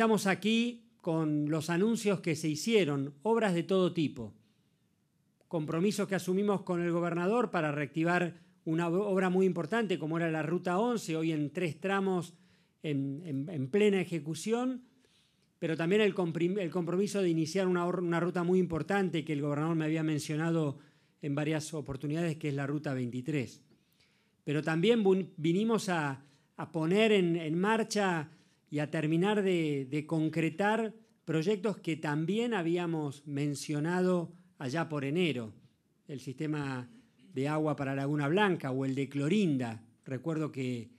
Estamos aquí con los anuncios que se hicieron, obras de todo tipo, compromisos que asumimos con el gobernador para reactivar una obra muy importante como era la Ruta 11, hoy en tres tramos en, plena ejecución, pero también el, compromiso de iniciar una, ruta muy importante que el gobernador me había mencionado en varias oportunidades, que es la Ruta 23. Pero también vinimos a, poner en marcha y a terminar de, concretar proyectos que también habíamos mencionado allá por enero, el sistema de agua para Laguna Blanca o el de Clorinda. Recuerdo que,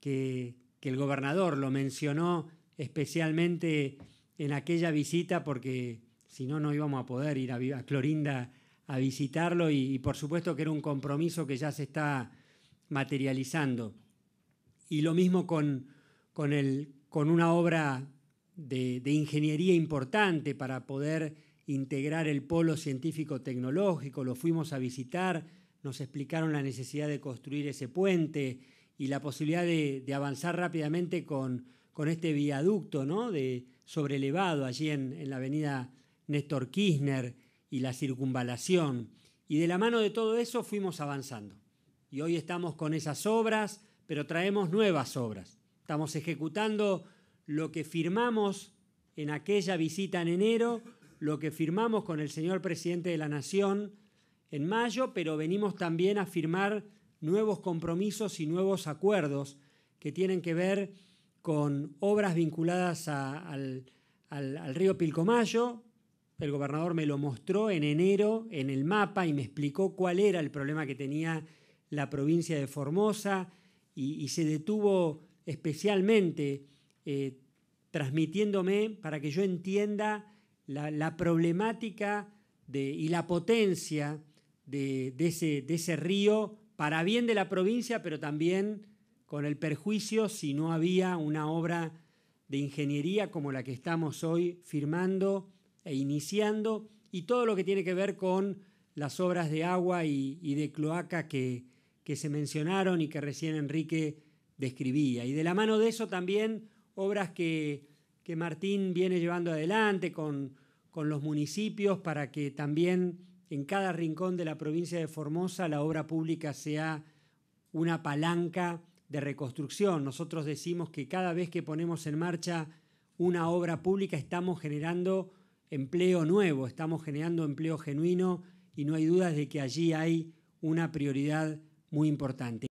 que, el gobernador lo mencionó especialmente en aquella visita porque si no, no íbamos a poder ir a, Clorinda a visitarlo y, por supuesto que era un compromiso que ya se está materializando. Y lo mismo con, con, el, con una obra de, ingeniería importante para poder integrar el polo científico-tecnológico, lo fuimos a visitar, nos explicaron la necesidad de construir ese puente y la posibilidad de, avanzar rápidamente con, este viaducto ¿no? de sobrelevado allí en, en la avenida Néstor Kirchner y la circunvalación. Y de la mano de todo eso fuimos avanzando. Y hoy estamos con esas obras, pero traemos nuevas obras. Estamos ejecutando lo que firmamos en aquella visita en enero, lo que firmamos con el señor presidente de la Nación en mayo, pero venimos también a firmar nuevos compromisos y nuevos acuerdos que tienen que ver con obras vinculadas al, río Pilcomayo. El gobernador me lo mostró en enero en el mapa y me explicó cuál era el problema que tenía la provincia de Formosa y se detuvo especialmente eh, transmitiéndome para que yo entienda la, problemática y la potencia de, ese, río para bien de la provincia, pero también con el perjuicio si no había una obra de ingeniería como la que estamos hoy firmando e iniciando, y todo lo que tiene que ver con las obras de agua y, de cloaca que se mencionaron y que recién Enrique y de la mano de eso también obras que, Martín viene llevando adelante con, con los municipios para que también en cada rincón de la provincia de Formosa la obra pública sea una palanca de reconstrucción. Nosotros decimos que cada vez que ponemos en marcha una obra pública estamos generando empleo nuevo, estamos generando empleo genuino y no hay dudas de que allí hay una prioridad muy importante.